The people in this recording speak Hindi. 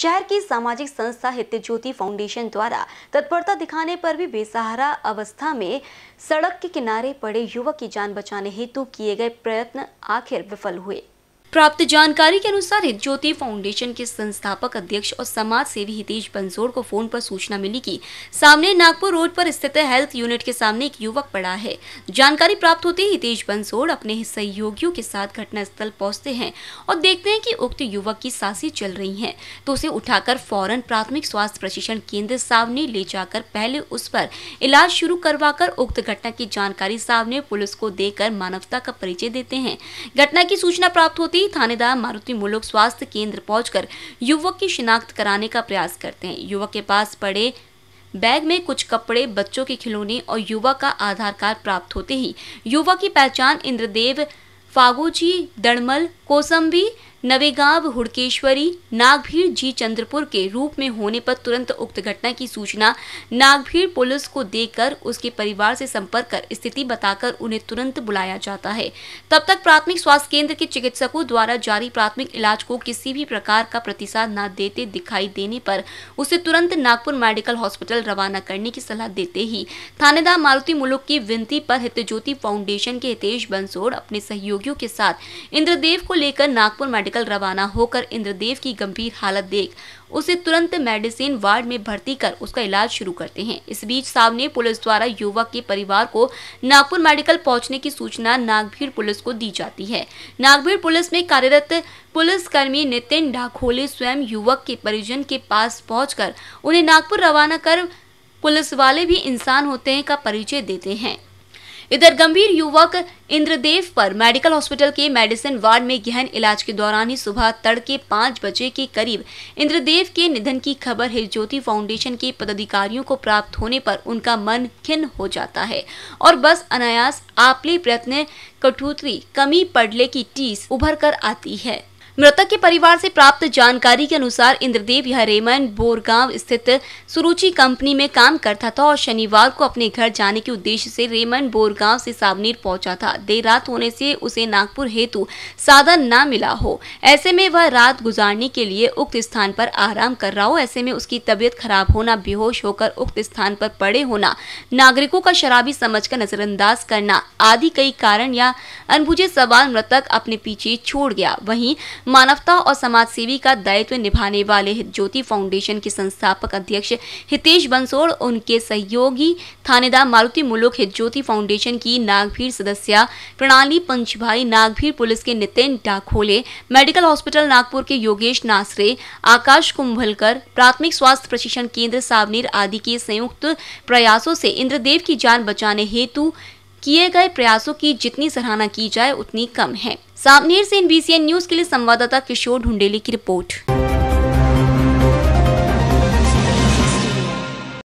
शहर की सामाजिक संस्था हित ज्योति फाउंडेशन द्वारा तत्परता दिखाने पर भी बेसहारा अवस्था में सड़क के किनारे पड़े युवक की जान बचाने हेतु किए गए प्रयत्न आखिर विफल हुए प्राप्त जानकारी के अनुसार हितज्योति फाउंडेशन के संस्थापक अध्यक्ष और समाज सेवी हितेश बंसोड़ को फोन पर सूचना मिली कि सामने नागपुर रोड पर स्थित हेल्थ यूनिट के सामने एक युवक पड़ा है जानकारी प्राप्त होते ही हितेश बंसोड़ अपने सहयोगियों के साथ घटनास्थल पहुंचते हैं और देखते हैं कि उक्त युवक की सांसें चल रही है तो उसे उठाकर फौरन प्राथमिक स्वास्थ्य प्रशिक्षण केंद्र सामने ले जाकर पहले उस पर इलाज शुरू करवाकर उक्त घटना की जानकारी सामने पुलिस को देकर मानवता का परिचय देते हैं घटना की सूचना प्राप्त होती ही थानेदार मारुति मुलुक स्वास्थ्य केंद्र पहुंचकर युवक की शिनाख्त कराने का प्रयास करते हैं युवक के पास पड़े बैग में कुछ कपड़े बच्चों के खिलौने और युवा का आधार कार्ड प्राप्त होते ही युवा की पहचान इंद्रदेव फागुजी दड़मल कोसम्बी नवेगांव हुड़केश्वरी नागभीड़ जी चंद्रपुर के रूप में होने पर तुरंत उक्त घटना की सूचना नागभीड़ पुलिस को देकर उसके परिवार से संपर्क कर स्थिति बताकर उन्हें तुरंत बुलाया जाता है तब तक प्राथमिक स्वास्थ्य केंद्र के चिकित्सकों द्वारा जारी प्राथमिक इलाज को किसी भी प्रकार का प्रतिसाद न देते दिखाई देने पर उसे तुरंत नागपुर मेडिकल हॉस्पिटल रवाना करने की सलाह देते ही थानेदार मारुति मुलुक की विनती पर हित फाउंडेशन के हितेश बंसोड़ अपने सहयोगियों के साथ इंद्रदेव को लेकर नागपुर मेडिकल रवाना होकर इंद्रदेव की गंभीर हालत देख उसे तुरंत मेडिसिन वार्ड में भर्ती कर उसका इलाज शुरू करते हैं इस बीच सामने पुलिस द्वारा युवक के परिवार को नागपुर मेडिकल पहुंचने की सूचना नागभीड़ पुलिस को दी जाती है नागभीड़ पुलिस में कार्यरत पुलिसकर्मी नितिन ढाखोले स्वयं युवक के परिजन के पास पहुँच उन्हें नागपुर रवाना कर पुलिस वाले भी इंसान होते हैं का परिचय देते हैं इधर गंभीर युवक इंद्रदेव पर मेडिकल हॉस्पिटल के मेडिसिन वार्ड में गहन इलाज के दौरान ही सुबह तड़के पाँच बजे के करीब इंद्रदेव के निधन की खबर हिरज्योति फाउंडेशन के पदाधिकारियों को प्राप्त होने पर उनका मन खिन्न हो जाता है और बस अनायास आपले प्रयत्न कठोतरी कमी पड़ले की टीस उभर कर आती है मृतक के परिवार से प्राप्त जानकारी के अनुसार इंद्रदेव यह रेमन बोरगांव स्थित सुरुचि कंपनी में काम करता था और शनिवार को अपने घर जाने के उद्देश्य से रेमन बोरगांव से सावनेर पहुंचा था देर रात होने से उसे नागपुर हेतु साधन ना मिला हो ऐसे में वह रात गुजारने के लिए उक्त स्थान पर आराम कर रहा हो ऐसे में उसकी तबीयत खराब होना बेहोश होकर उक्त स्थान पर पड़े होना नागरिकों का शराबी समझ कर नजरअंदाज करना आदि कई कारण या अनबुझे सवाल मृतक अपने पीछे छोड़ गया वही मानवता और समाज सेवी का दायित्व निभाने वाले ज्योति फाउंडेशन के संस्थापक अध्यक्ष हितेश बंसोड़ उनके सहयोगी थानेदार मारुति मुलुक ज्योति फाउंडेशन की नागभीर सदस्य प्रणाली पंचभाई नागभीर पुलिस के नितिन डाखोले मेडिकल हॉस्पिटल नागपुर के योगेश नासरे आकाश कुंभलकर प्राथमिक स्वास्थ्य प्रशिक्षण केंद्र सावनीर आदि के संयुक्त प्रयासों से इंद्रदेव की जान बचाने हेतु किए गए प्रयासों की जितनी सराहना की जाए उतनी कम है सामनेर से एनबीसीएन न्यूज के लिए संवाददाता किशोर ढुंडेली की रिपोर्ट